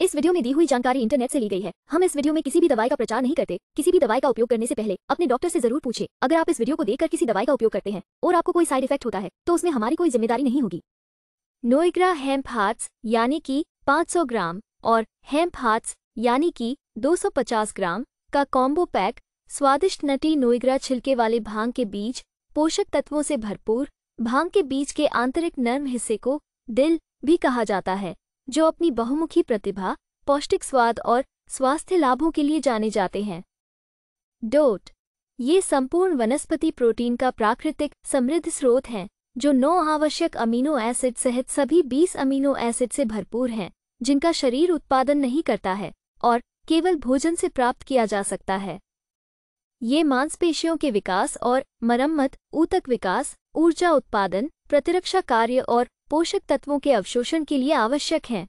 इस वीडियो में दी हुई जानकारी इंटरनेट से ली गई है हम इस वीडियो में किसी भी दवाई का प्रचार नहीं करते किसी भी दवाई का उपयोग करने से पहले अपने डॉक्टर से जरूर पूछे अगर आप इस वीडियो को देखकर किसी दवाई का उपयोग करते हैं और आपको कोई साइड इफेक्ट होता है तो उसमें हमारी कोई जिम्मेदारी नहीं होगी नोइग्रा हेम्प हाथ यानी की पाँच ग्राम और हेम्प हाथ यानी की दो ग्राम का कॉम्बो पैक स्वादिष्ट नटी नोइग्रा छिलके वाले भांग के बीज पोषक तत्वों से भरपूर भांग के बीज के आंतरिक नर्म हिस्से को दिल भी कहा जाता है जो अपनी बहुमुखी प्रतिभा पौष्टिक स्वाद और स्वास्थ्य लाभों के लिए जाने जाते हैं डोट ये संपूर्ण वनस्पति प्रोटीन का प्राकृतिक समृद्ध स्रोत हैं जो नौ आवश्यक अमीनो एसिड सहित सभी 20 अमीनो एसिड से भरपूर हैं जिनका शरीर उत्पादन नहीं करता है और केवल भोजन से प्राप्त किया जा सकता है ये मांसपेशियों के विकास और मरम्मत ऊतक विकास ऊर्जा उत्पादन प्रतिरक्षा कार्य और पोषक तत्वों के अवशोषण के लिए आवश्यक हैं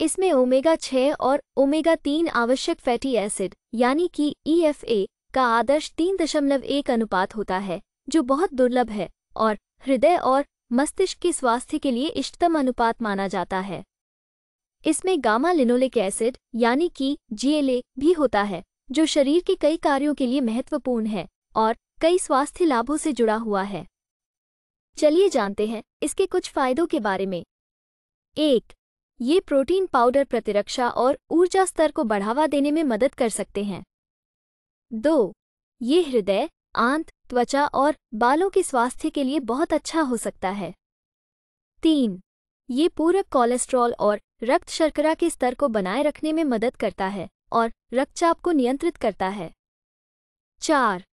इसमें ओमेगा छः और ओमेगा तीन आवश्यक फैटी एसिड यानी कि ई e का आदर्श तीन दशमलव एक अनुपात होता है जो बहुत दुर्लभ है और हृदय और मस्तिष्क के स्वास्थ्य के लिए इष्टतम अनुपात माना जाता है इसमें गामा लिनोलिक एसिड यानी कि जीएलए भी होता है जो शरीर के कई कार्यों के लिए महत्वपूर्ण है और कई स्वास्थ्य लाभों से जुड़ा हुआ है चलिए जानते हैं इसके कुछ फायदों के बारे में एक ये प्रोटीन पाउडर प्रतिरक्षा और ऊर्जा स्तर को बढ़ावा देने में मदद कर सकते हैं दो ये हृदय आंत त्वचा और बालों के स्वास्थ्य के लिए बहुत अच्छा हो सकता है तीन ये पूरक कोलेस्ट्रॉल और रक्त शर्करा के स्तर को बनाए रखने में मदद करता है और रक्तचाप को नियंत्रित करता है चार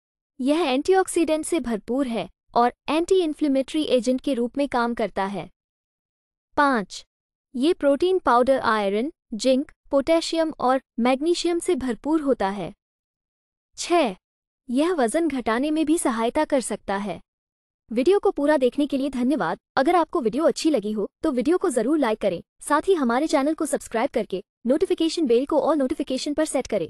यह एंटीऑक्सीडेंट से भरपूर है और एंटी इन्फ्लेमेटरी एजेंट के रूप में काम करता है पाँच ये protein powder iron zinc potassium और मैग्नीशियम से भरपूर होता है छ यह वजन घटाने में भी सहायता कर सकता है वीडियो को पूरा देखने के लिए धन्यवाद अगर आपको वीडियो अच्छी लगी हो तो वीडियो को जरूर लाइक करें साथ ही हमारे चैनल को सब्सक्राइब करके नोटिफिकेशन बेल को और नोटिफिकेशन पर सेट करें